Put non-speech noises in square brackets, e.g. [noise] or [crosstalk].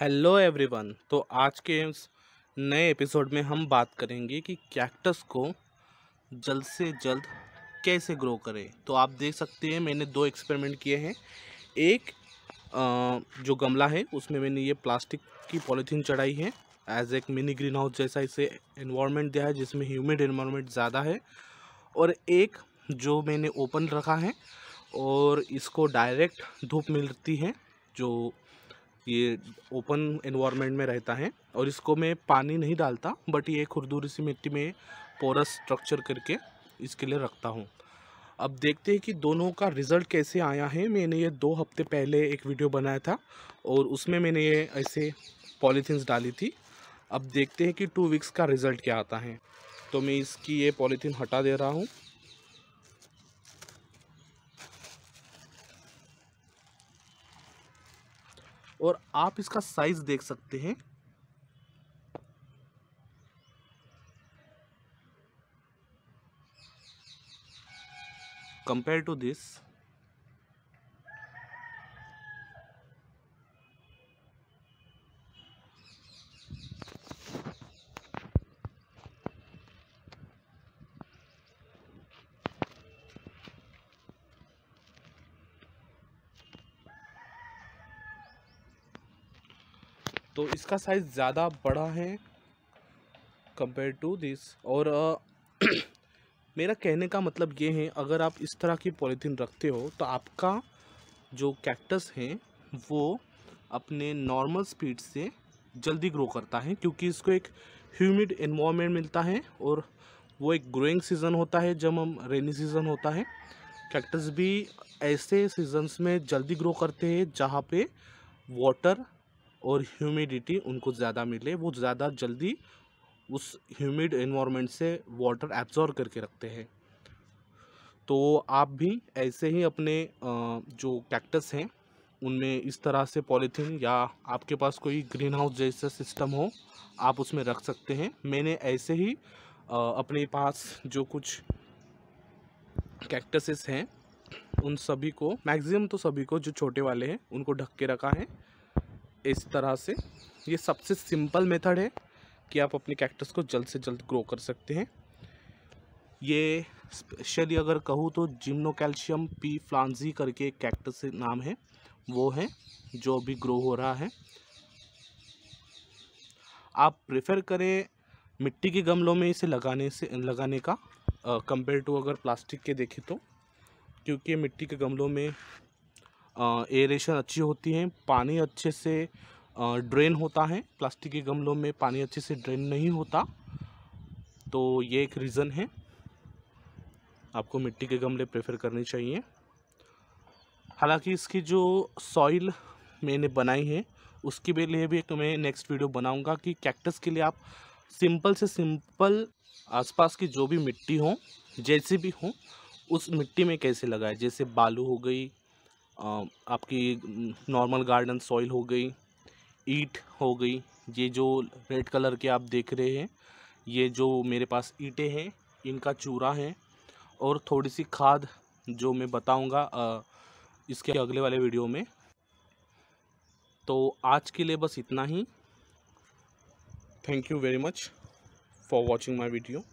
hello everyone तो आज के इस नए एपिसोड में हम बात करेंगे कि कैक्टस को जल्द से जल्द कैसे ग्रो करें तो आप देख सकते हैं मैंने दो एक्सपेरिमेंट किए हैं एक आ, जो गमला है उसमें मैंने ये प्लास्टिक की पॉलीथीन चढ़ाई है एज एक मिनी ग्रीन हाउस जैसा इसे इन्वामेंट दिया है जिसमें ह्यूमिड इन्वामेंट ज़्यादा है और एक जो मैंने ओपन रखा है और इसको डायरेक्ट धूप मिलती है जो ये ओपन इन्वामेंट में रहता है और इसको मैं पानी नहीं डालता बट ये खुरदूरी सी मिट्टी में पोरस स्ट्रक्चर करके इसके लिए रखता हूँ अब देखते हैं कि दोनों का रिज़ल्ट कैसे आया है मैंने ये दो हफ्ते पहले एक वीडियो बनाया था और उसमें मैंने ये ऐसे पॉलीथीन्स डाली थी अब देखते हैं कि टू वीक्स का रिज़ल्ट क्या आता है तो मैं इसकी ये पॉलीथीन हटा दे रहा हूँ और आप इसका साइज देख सकते हैं कंपेयर टू दिस तो इसका साइज़ ज़्यादा बड़ा है कंपेयर टू दिस और आ, [clears throat] मेरा कहने का मतलब ये है अगर आप इस तरह की पॉलीथीन रखते हो तो आपका जो कैक्टस है वो अपने नॉर्मल स्पीड से जल्दी ग्रो करता है क्योंकि इसको एक ह्यूमिड इन्वामेंट मिलता है और वो एक ग्रोइंग सीज़न होता है जब हम रेनी सीज़न होता है कैक्टस भी ऐसे सीजन्स में जल्दी ग्रो करते हैं जहाँ पे वाटर और ह्यूमिडिटी उनको ज़्यादा मिले वो ज़्यादा जल्दी उस ह्यूमिड इन्वामेंट से वाटर एब्जॉर्व करके रखते हैं तो आप भी ऐसे ही अपने जो कैक्टस हैं उनमें इस तरह से पॉलीथीन या आपके पास कोई ग्रीन हाउस जैसा सिस्टम हो आप उसमें रख सकते हैं मैंने ऐसे ही अपने पास जो कुछ कैक्टसेस हैं उन सभी को मैक्सिमम तो सभी को जो छोटे वाले हैं उनको ढक के रखा है इस तरह से ये सबसे सिंपल मेथड है कि आप अपने कैक्टस को जल्द से जल्द ग्रो कर सकते हैं ये स्पेशली अगर कहूँ तो जिम्नो कैल्शियम पी फ्लांजी करके एक कैक्टस नाम है वो है जो अभी ग्रो हो रहा है आप प्रेफर करें मिट्टी के गमलों में इसे लगाने से लगाने का कंपेयर टू अगर प्लास्टिक के देखें तो क्योंकि मिट्टी के गमलों में एरेशन अच्छी होती है पानी अच्छे से ड्रेन होता है प्लास्टिक के गमलों में पानी अच्छे से ड्रेन नहीं होता तो ये एक रीज़न है आपको मिट्टी के गमले प्रेफर करने चाहिए हालांकि इसकी जो सॉइल मैंने बनाई है उसके लिए भी एक मैं नेक्स्ट वीडियो बनाऊंगा कि कैक्टस के लिए आप सिंपल से सिंपल आसपास की जो भी मिट्टी हो जैसी भी हो उस मिट्टी में कैसे लगाए जैसे बालू हो गई आपकी नॉर्मल गार्डन सॉइल हो गई ईट हो गई ये जो रेड कलर के आप देख रहे हैं ये जो मेरे पास ईटे हैं इनका चूरा है और थोड़ी सी खाद जो मैं बताऊंगा इसके अगले वाले वीडियो में तो आज के लिए बस इतना ही thank you very much for watching my video